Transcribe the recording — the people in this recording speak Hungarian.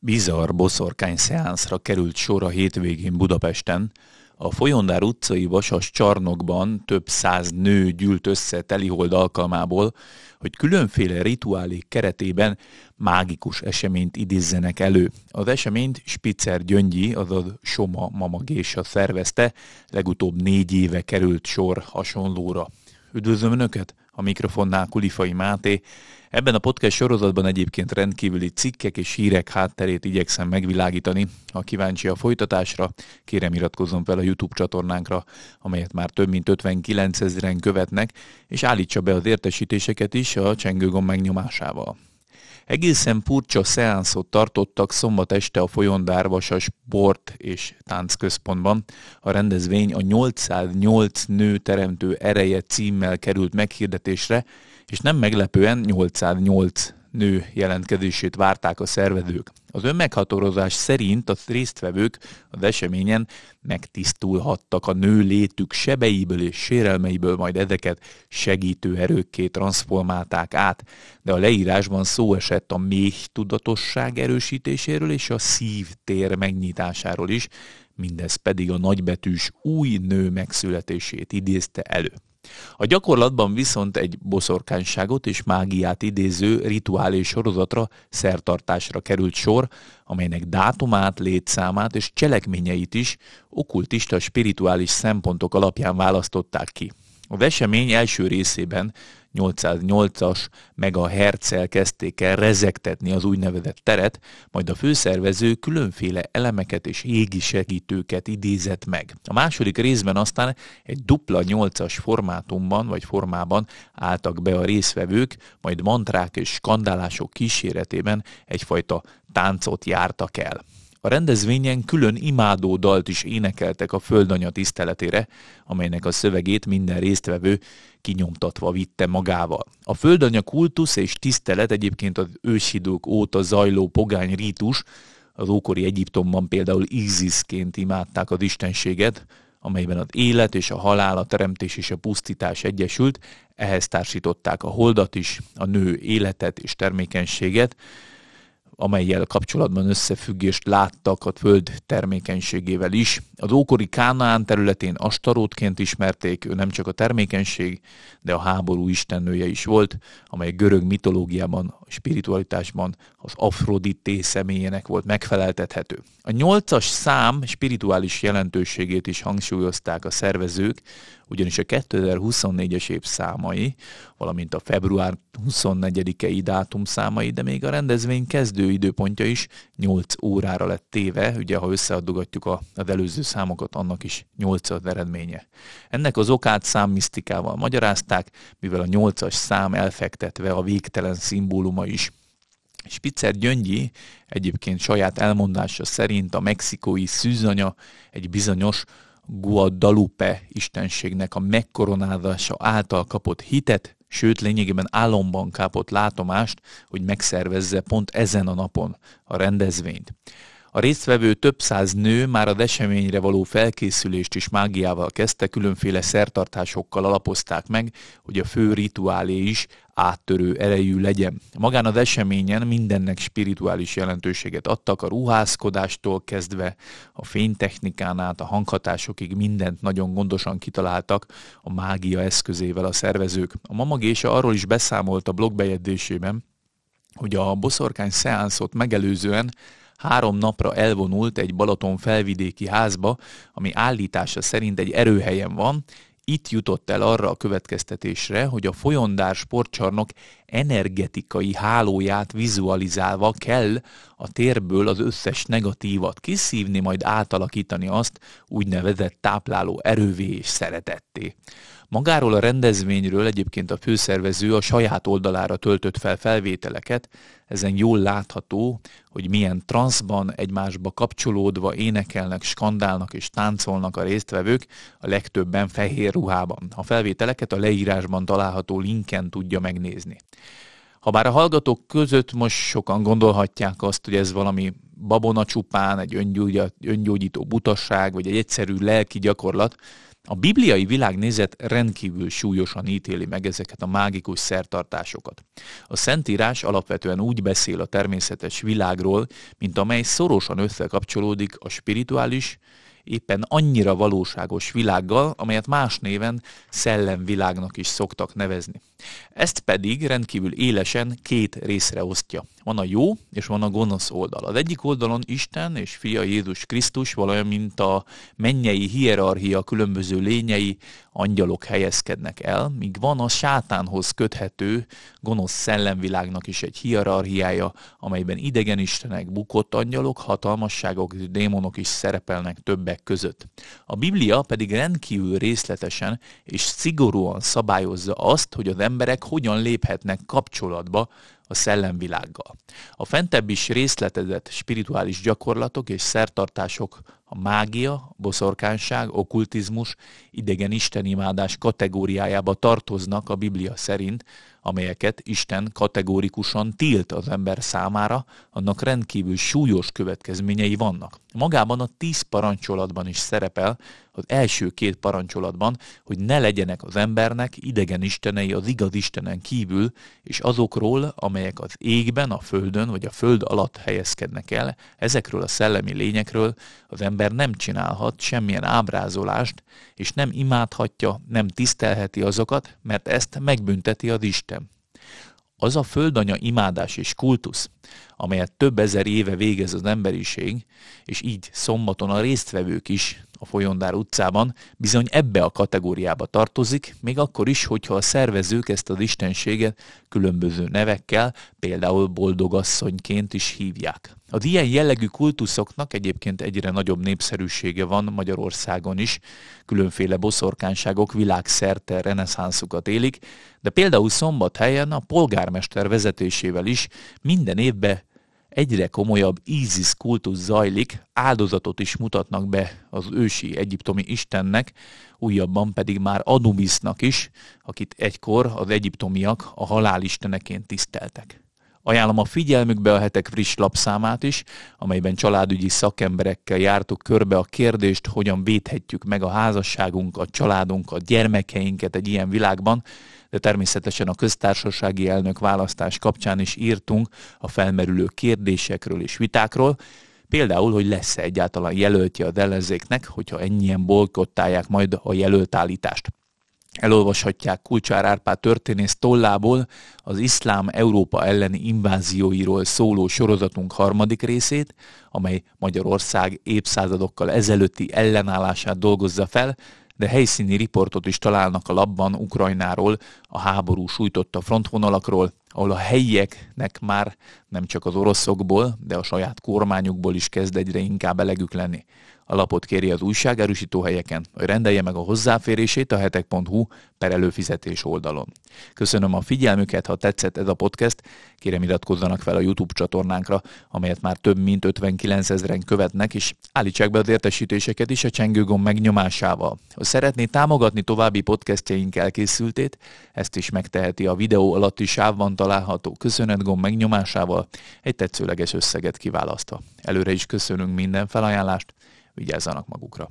Bizarr boszorkány szeánszra került sor a hétvégén Budapesten, a Folyondár utcai vasas csarnokban több száz nő gyűlt össze telihold alkalmából, hogy különféle rituálék keretében mágikus eseményt idézzenek elő. Az eseményt Spitzer Gyöngyi, azaz Soma Mamagésa szervezte, legutóbb négy éve került sor hasonlóra. Üdvözlöm Önöket! a mikrofonnál Kulifai Máté. Ebben a podcast sorozatban egyébként rendkívüli cikkek és hírek hátterét igyekszem megvilágítani. Ha kíváncsi a folytatásra, kérem iratkozzon fel a YouTube csatornánkra, amelyet már több mint 59 ezeren követnek, és állítsa be az értesítéseket is a csengőgomb megnyomásával. Egészen furcsa szeánszot tartottak szombat este a Folyondárvasa Sport és Táncközpontban. A rendezvény a 808 nő teremtő ereje címmel került meghirdetésre, és nem meglepően 808 nő jelentkezését várták a szervezők. Az önmeghatározás szerint a résztvevők az eseményen megtisztulhattak a nő létük sebeiből és sérelmeiből, majd ezeket segítő erőkké transformálták át, de a leírásban szó esett a méh tudatosság erősítéséről és a szívtér megnyitásáról is, mindez pedig a nagybetűs új nő megszületését idézte elő. A gyakorlatban viszont egy boszorkányságot és mágiát idéző rituális sorozatra, szertartásra került sor, amelynek dátumát, létszámát és cselekményeit is okkultista spirituális szempontok alapján választották ki. Az esemény első részében 808-as megahertzel kezdték el rezektetni az úgynevezett teret, majd a főszervező különféle elemeket és égi segítőket idézett meg. A második részben aztán egy dupla 8-as formátumban vagy formában álltak be a részvevők, majd mantrák és skandálások kíséretében egyfajta táncot jártak el. A rendezvényen külön imádó dalt is énekeltek a földanya tiszteletére, amelynek a szövegét minden résztvevő kinyomtatva vitte magával. A földanya kultusz és tisztelet egyébként az ősidők óta zajló pogány rítus, az ókori Egyiptomban például Íziszként imádták az istenséget, amelyben az élet és a halál, a teremtés és a pusztítás egyesült, ehhez társították a holdat is, a nő életet és termékenységet, amelyel kapcsolatban összefüggést láttak a föld termékenységével is. Az ókori Kánaán területén Astarótként ismerték, ő nem csak a termékenység, de a háború istennője is volt, amely görög mitológiában spiritualitásban az Afrodité személyének volt megfeleltethető. A nyolcas szám spirituális jelentőségét is hangsúlyozták a szervezők, ugyanis a 2024-es év számai, valamint a február 24-i dátum számai, de még a rendezvény kezdő időpontja is 8 órára lett téve, ugye ha összeadogatjuk az előző számokat, annak is 8 az eredménye. Ennek az okát számmisztikával magyarázták, mivel a 8-as szám elfektetve a végtelen szimbólum ma is. Spitzer Gyöngyi egyébként saját elmondása szerint a mexikói szűzanya egy bizonyos Guadalupe istenségnek a megkoronázása által kapott hitet, sőt lényegében álomban kapott látomást, hogy megszervezze pont ezen a napon a rendezvényt. A résztvevő több száz nő már az eseményre való felkészülést is mágiával kezdte, különféle szertartásokkal alapozták meg, hogy a fő rituálé is áttörő erejű legyen. Magán az eseményen mindennek spirituális jelentőséget adtak, a ruházkodástól kezdve a fénytechnikán át a hanghatásokig mindent nagyon gondosan kitaláltak a mágia eszközével a szervezők. A Mama Gésa arról is beszámolt a blogbejegyzésében, hogy a boszorkány szeánszot megelőzően három napra elvonult egy Balaton felvidéki házba, ami állítása szerint egy erőhelyen van, itt jutott el arra a következtetésre, hogy a folyondár sportcsarnok energetikai hálóját vizualizálva kell a térből az összes negatívat kiszívni, majd átalakítani azt úgynevezett tápláló erővé és szeretetté. Magáról a rendezvényről egyébként a főszervező a saját oldalára töltött fel felvételeket, ezen jól látható, hogy milyen transzban egymásba kapcsolódva énekelnek, skandálnak és táncolnak a résztvevők, a legtöbben fehér ruhában. A felvételeket a leírásban található linken tudja megnézni. Habár a hallgatók között most sokan gondolhatják azt, hogy ez valami babona csupán, egy öngyógyító butasság, vagy egy egyszerű lelki gyakorlat, a bibliai világnézet rendkívül súlyosan ítéli meg ezeket a mágikus szertartásokat. A Szentírás alapvetően úgy beszél a természetes világról, mint amely szorosan összekapcsolódik a spirituális, éppen annyira valóságos világgal, amelyet más néven szellemvilágnak is szoktak nevezni. Ezt pedig rendkívül élesen két részre osztja. Van a jó és van a gonosz oldal. Az egyik oldalon Isten és fia Jézus Krisztus, valamint a mennyei hierarchia különböző lényei, angyalok helyezkednek el, míg van a sátánhoz köthető gonosz szellemvilágnak is egy hierarchiája, amelyben idegen istenek, bukott angyalok, hatalmasságok és démonok is szerepelnek többek között. A Biblia pedig rendkívül részletesen és szigorúan szabályozza azt, hogy az emberek hogyan léphetnek kapcsolatba a szellemvilággal. A fentebb is részletezett spirituális gyakorlatok és szertartások a mágia, boszorkánság, okkultizmus, idegen istenimádás kategóriájába tartoznak a Biblia szerint, amelyeket Isten kategórikusan tilt az ember számára, annak rendkívül súlyos következményei vannak. Magában a tíz parancsolatban is szerepel, az első két parancsolatban, hogy ne legyenek az embernek idegen istenei az igaz Istenen kívül, és azokról, amely amelyek az égben, a földön vagy a föld alatt helyezkednek el, ezekről a szellemi lényekről az ember nem csinálhat semmilyen ábrázolást, és nem imádhatja, nem tisztelheti azokat, mert ezt megbünteti az Isten. Az a földanya imádás és kultusz, amelyet több ezer éve végez az emberiség, és így szombaton a résztvevők is Folyondár utcában bizony ebbe a kategóriába tartozik, még akkor is, hogyha a szervezők ezt az istenséget különböző nevekkel, például boldogasszonyként is hívják. Az ilyen jellegű kultuszoknak egyébként egyre nagyobb népszerűsége van Magyarországon is, különféle boszorkánságok világszerte reneszánszukat élik, de például szombathelyen a polgármester vezetésével is minden évben egyre komolyabb ISIS kultusz zajlik, áldozatot is mutatnak be az ősi egyiptomi istennek, újabban pedig már Anubisnak is, akit egykor az egyiptomiak a halálisteneként tiszteltek. Ajánlom a figyelmükbe a hetek friss lapszámát is, amelyben családügyi szakemberekkel jártuk körbe a kérdést, hogyan védhetjük meg a házasságunkat, családunkat, gyermekeinket egy ilyen világban, de természetesen a köztársasági elnök választás kapcsán is írtunk a felmerülő kérdésekről és vitákról, Például, hogy lesz-e egyáltalán jelöltje a ellenzéknek, hogyha ennyien bolkottálják majd a jelöltállítást. Elolvashatják Kulcsár Árpád történész tollából az iszlám Európa elleni invázióiról szóló sorozatunk harmadik részét, amely Magyarország évszázadokkal ezelőtti ellenállását dolgozza fel, de helyszíni riportot is találnak a labban Ukrajnáról, a háború sújtotta frontvonalakról, ahol a helyieknek már nem csak az oroszokból, de a saját kormányukból is kezd egyre inkább elegük lenni. A lapot kéri az újság erősítő helyeken, hogy rendelje meg a hozzáférését a hetek.hu per előfizetés oldalon. Köszönöm a figyelmüket, ha tetszett ez a podcast, kérem iratkozzanak fel a YouTube csatornánkra, amelyet már több mint 59 ezeren követnek, és állítsák be az értesítéseket is a csengőgomb megnyomásával. Ha szeretné támogatni további podcastjeink elkészültét, ezt is megteheti a videó alatti sávban található köszönetgomb megnyomásával, egy tetszőleges összeget kiválasztva. Előre is köszönünk minden felajánlást, vigyázzanak magukra.